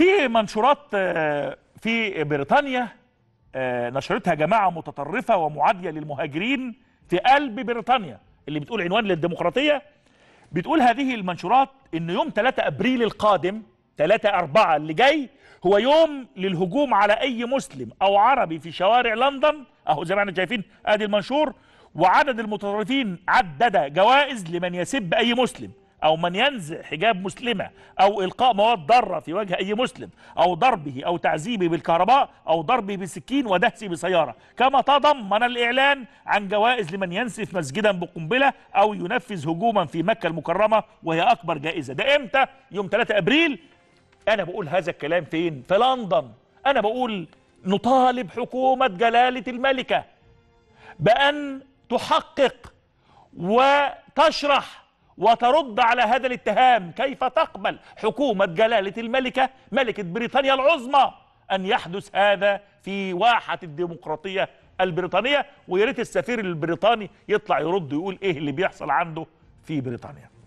في منشورات آه، في بريطانيا آه، نشرتها جماعة متطرفة ومعادية للمهاجرين في قلب بريطانيا اللي بتقول عنوان للديمقراطية بتقول هذه المنشورات ان يوم 3 ابريل القادم 3 4 اللي جاي هو يوم للهجوم على اي مسلم او عربي في شوارع لندن اهو زي ما احنا شايفين ادي المنشور وعدد المتطرفين عدد جوائز لمن يسب اي مسلم أو من ينزع حجاب مسلمة أو إلقاء مواد ضارة في وجه أي مسلم أو ضربه أو تعذيبه بالكهرباء أو ضربه بسكين ودهسه بسيارة كما تضمن الإعلان عن جوائز لمن ينسف مسجدا بقنبلة أو ينفذ هجوما في مكة المكرمة وهي أكبر جائزة ده إمتى؟ يوم 3 أبريل أنا بقول هذا الكلام فين؟ في لندن أنا بقول نطالب حكومة جلالة الملكة بأن تحقق وتشرح وترد على هذا الاتهام كيف تقبل حكومة جلالة الملكة ملكة بريطانيا العظمى أن يحدث هذا في واحة الديمقراطية البريطانية ويريت السفير البريطاني يطلع يرد ويقول إيه اللي بيحصل عنده في بريطانيا